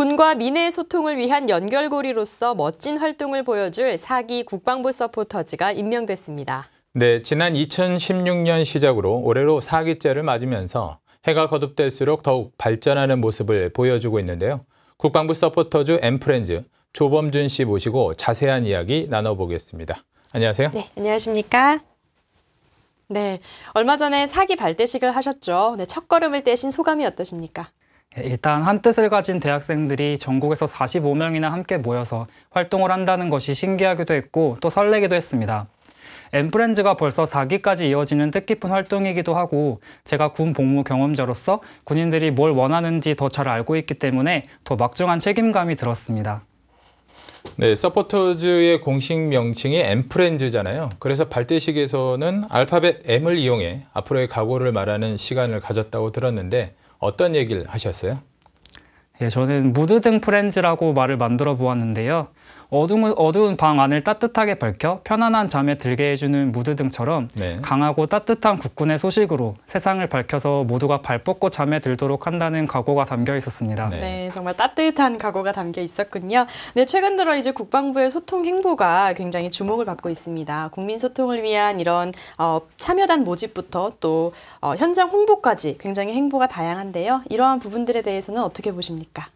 군과 민의 소통을 위한 연결고리로서 멋진 활동을 보여줄 사기 국방부 서포터즈가 임명됐습니다. 네, 지난 2016년 시작으로 올해로 사기째를 맞으면서 해가 거듭될수록 더욱 발전하는 모습을 보여주고 있는데요. 국방부 서포터즈 엠프렌즈 조범준 씨 모시고 자세한 이야기 나눠보겠습니다. 안녕하세요. 네, 안녕하십니까. 네, 얼마 전에 사기 발대식을 하셨죠. 네, 첫 걸음을 떼신 소감이 어떠십니까? 일단 한 뜻을 가진 대학생들이 전국에서 45명이나 함께 모여서 활동을 한다는 것이 신기하기도 했고 또 설레기도 했습니다. 엠프렌즈가 벌써 4기까지 이어지는 뜻깊은 활동이기도 하고 제가 군 복무 경험자로서 군인들이 뭘 원하는지 더 잘 알고 있기 때문에 더 막중한 책임감이 들었습니다. 네, 서포터즈의 공식 명칭이 엠프렌즈잖아요. 그래서 발대식에서는 알파벳 M을 이용해 앞으로의 각오를 말하는 시간을 가졌다고 들었는데 어떤 얘기를 하셨어요? 예, 저는 무드등 프렌즈라고 말을 만들어 보았는데요. 어두운, 어두운 방 안을 따뜻하게 밝혀 편안한 잠에 들게 해주는 무드 등처럼 네. 강하고 따뜻한 국군의 소식으로 세상을 밝혀서 모두가 발 뻗고 잠에 들도록 한다는 각오가 담겨 있었습니다. 네, 네 정말 따뜻한 각오가 담겨 있었군요. 네, 최근 들어 이제 국방부의 소통 행보가 굉장히 주목을 받고 있습니다. 국민 소통을 위한 이런 어, 참여단 모집부터 또 어, 현장 홍보까지 굉장히 행보가 다양한데요. 이러한 부분들에 대해서는 어떻게 보십니까?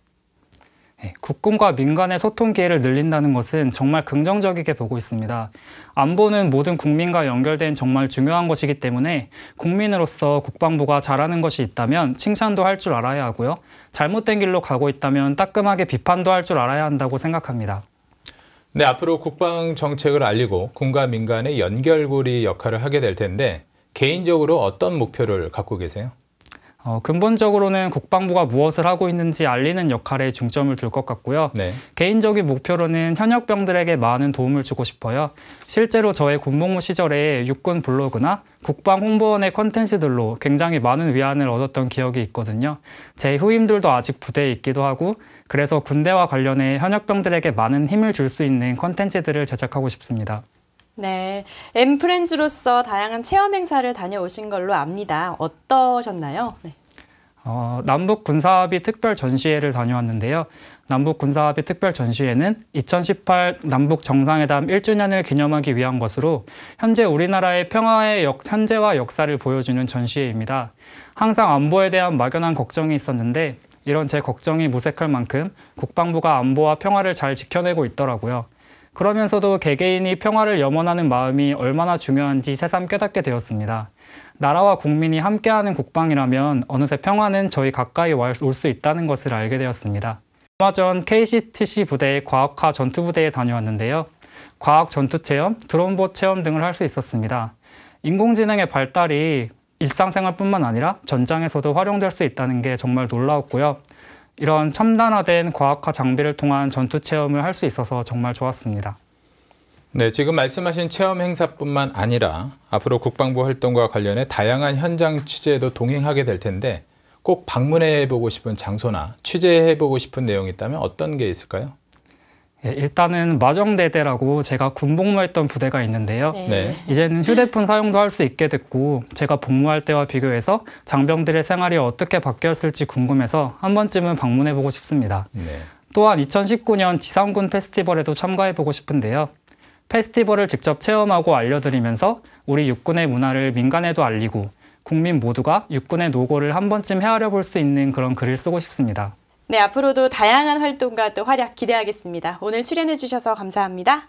네, 국군과 민간의 소통 기회를 늘린다는 것은 정말 긍정적이게 보고 있습니다. 안보는 모든 국민과 연결된 정말 중요한 것이기 때문에 국민으로서 국방부가 잘하는 것이 있다면 칭찬도 할 줄 알아야 하고요. 잘못된 길로 가고 있다면 따끔하게 비판도 할 줄 알아야 한다고 생각합니다. 네, 앞으로 국방 정책을 알리고 군과 민간의 연결고리 역할을 하게 될 텐데 개인적으로 어떤 목표를 갖고 계세요? 어, 근본적으로는 국방부가 무엇을 하고 있는지 알리는 역할에 중점을 둘 것 같고요. 네. 개인적인 목표로는 현역병들에게 많은 도움을 주고 싶어요. 실제로 저의 군복무 시절에 육군 블로그나 국방 홍보원의 컨텐츠들로 굉장히 많은 위안을 얻었던 기억이 있거든요. 제 후임들도 아직 부대에 있기도 하고 그래서 군대와 관련해 현역병들에게 많은 힘을 줄 수 있는 컨텐츠들을 제작하고 싶습니다. 네, 엠프렌즈로서 다양한 체험 행사를 다녀오신 걸로 압니다. 어떠셨나요? 네. 어, 남북 군사합의 특별 전시회를 다녀왔는데요. 남북 군사합의 특별 전시회는 2018 남북 정상회담 1주년을 기념하기 위한 것으로 현재 우리나라의 평화의 역, 현재와 역사를 보여주는 전시회입니다. 항상 안보에 대한 막연한 걱정이 있었는데 이런 제 걱정이 무색할 만큼 국방부가 안보와 평화를 잘 지켜내고 있더라고요. 그러면서도 개개인이 평화를 염원하는 마음이 얼마나 중요한지 새삼 깨닫게 되었습니다. 나라와 국민이 함께하는 국방이라면 어느새 평화는 저희 가까이 올 수 있다는 것을 알게 되었습니다. 얼마 전 KCTC 부대 과학화 전투부대에 다녀왔는데요. 과학 전투 체험, 드론보 체험 등을 할 수 있었습니다. 인공지능의 발달이 일상생활뿐만 아니라 전장에서도 활용될 수 있다는 게 정말 놀라웠고요. 이런 첨단화된 과학화 장비를 통한 전투 체험을 할 수 있어서 정말 좋았습니다. 네, 지금 말씀하신 체험 행사뿐만 아니라 앞으로 국방부 활동과 관련해 다양한 현장 취재에도 동행하게 될 텐데 꼭 방문해 보고 싶은 장소나 취재해 보고 싶은 내용이 있다면 어떤 게 있을까요? 예, 일단은 마정대대라고 제가 군복무했던 부대가 있는데요. 네. 네. 이제는 휴대폰 사용도 할 수 있게 됐고 제가 복무할 때와 비교해서 장병들의 생활이 어떻게 바뀌었을지 궁금해서 한 번쯤은 방문해보고 싶습니다. 네. 또한 2019년 지상군 페스티벌에도 참가해보고 싶은데요. 페스티벌을 직접 체험하고 알려드리면서 우리 육군의 문화를 민간에도 알리고 국민 모두가 육군의 노고를 한 번쯤 헤아려 볼 수 있는 그런 글을 쓰고 싶습니다. 네, 앞으로도 다양한 활동과 또 활약 기대하겠습니다. 오늘 출연해 주셔서 감사합니다.